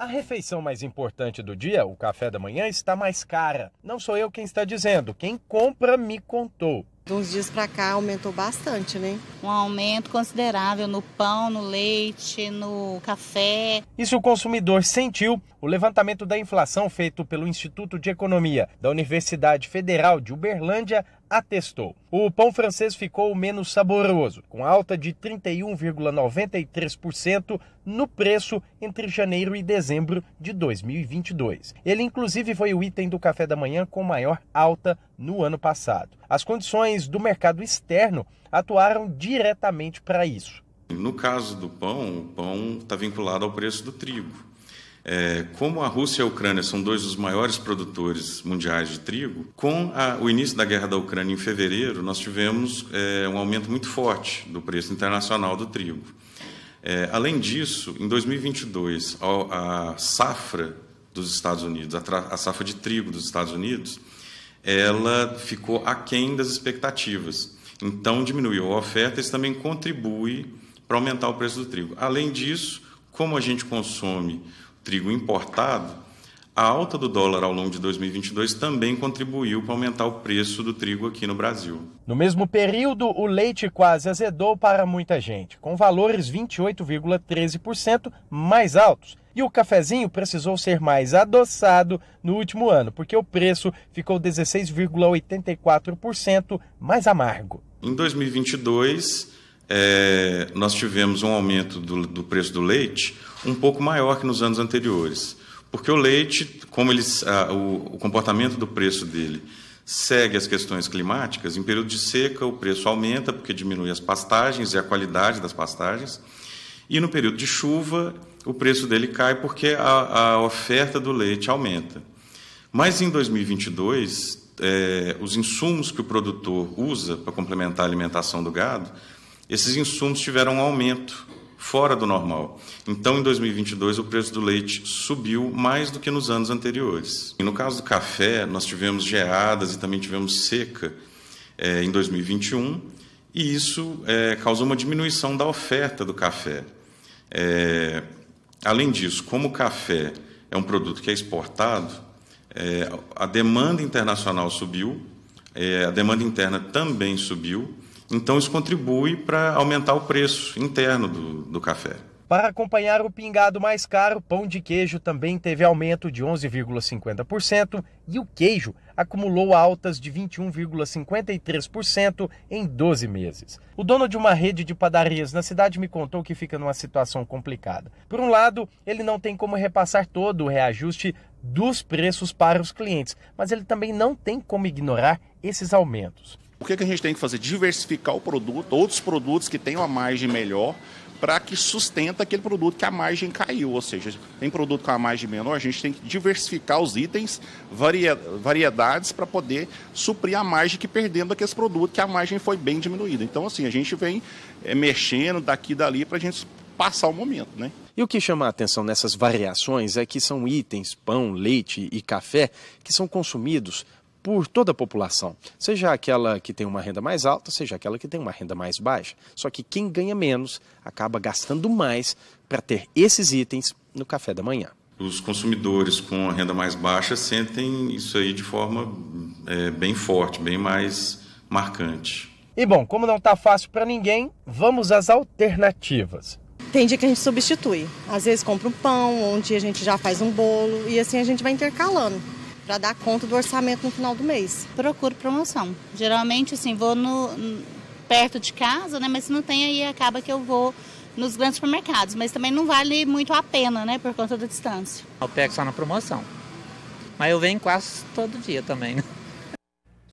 A refeição mais importante do dia, o café da manhã, está mais cara. Não sou eu quem está dizendo, quem compra me contou. De uns dias para cá aumentou bastante, né? Um aumento considerável no pão, no leite, no café. E se o consumidor sentiu, o levantamento da inflação feito pelo Instituto de Economia da Universidade Federal de Uberlândia atestou. O pão francês ficou menos saboroso, com alta de 31,93% no preço entre janeiro e dezembro de 2022. Ele, inclusive, foi o item do café da manhã com maior alta no ano passado. As condições do mercado externo atuaram diretamente para isso. No caso do pão, o pão está vinculado ao preço do trigo. É, como a Rússia e a Ucrânia são dois dos maiores produtores mundiais de trigo, com a, o início da guerra da Ucrânia em fevereiro, nós tivemos é, um aumento muito forte do preço internacional do trigo. É, além disso, em 2022, a, a safra dos Estados Unidos, a, a, safra de trigo dos Estados Unidos, ela ficou aquém das expectativas. Então, diminuiu a oferta, isso também contribui para aumentar o preço do trigo. Além disso, como a gente consome trigo importado, a alta do dólar ao longo de 2022 também contribuiu para aumentar o preço do trigo aqui no Brasil. No mesmo período, o leite quase azedou para muita gente, com valores 28,13% mais altos. E o cafezinho precisou ser mais adoçado no último ano, porque o preço ficou 16,84% mais amargo. Em 2022, é, nós tivemos um aumento do, do, preço do leite um pouco maior que nos anos anteriores. Porque o leite, como ele, a, o, o comportamento do preço dele segue as questões climáticas, em período de seca o preço aumenta porque diminui as pastagens e a qualidade das pastagens, e no período de chuva o preço dele cai porque a, a oferta do leite aumenta. Mas em 2022, é, os insumos que o produtor usa para complementar a alimentação do gado esses insumos tiveram um aumento fora do normal. Então, em 2022, o preço do leite subiu mais do que nos anos anteriores. E no caso do café, nós tivemos geadas e também tivemos seca é, em 2021, e isso é, causou uma diminuição da oferta do café. É, além disso, como o café é um produto que é exportado, a demanda internacional subiu, a demanda interna também subiu então, isso contribui para aumentar o preço interno do, do café. Para acompanhar o pingado mais caro, pão de queijo também teve aumento de 11,50% e o queijo acumulou altas de 21,53% em 12 meses. O dono de uma rede de padarias na cidade me contou que fica numa situação complicada. Por um lado, ele não tem como repassar todo o reajuste dos preços para os clientes, mas ele também não tem como ignorar esses aumentos. O que, é que a gente tem que fazer? Diversificar o produto, outros produtos que tenham a margem melhor, para que sustenta aquele produto que a margem caiu. Ou seja, tem produto com a margem menor, a gente tem que diversificar os itens, variedades, para poder suprir a margem que perdendo aqueles produtos que a margem foi bem diminuída. Então, assim, a gente vem é, mexendo daqui e dali para a gente passar o momento, né? E o que chama a atenção nessas variações é que são itens, pão, leite e café, que são consumidos por toda a população, seja aquela que tem uma renda mais alta, seja aquela que tem uma renda mais baixa. Só que quem ganha menos acaba gastando mais para ter esses itens no café da manhã. Os consumidores com a renda mais baixa sentem isso aí de forma é, bem forte, bem mais marcante. E bom, como não está fácil para ninguém, vamos às alternativas. Tem dia que a gente substitui. Às vezes compra um pão, um dia a gente já faz um bolo e assim a gente vai intercalando para dar conta do orçamento no final do mês. Procuro promoção. Geralmente, assim, vou no, perto de casa, né? Mas se não tem, aí acaba que eu vou nos grandes supermercados. Mas também não vale muito a pena, né? Por conta da distância. Eu pego só na promoção. Mas eu venho quase todo dia também, né?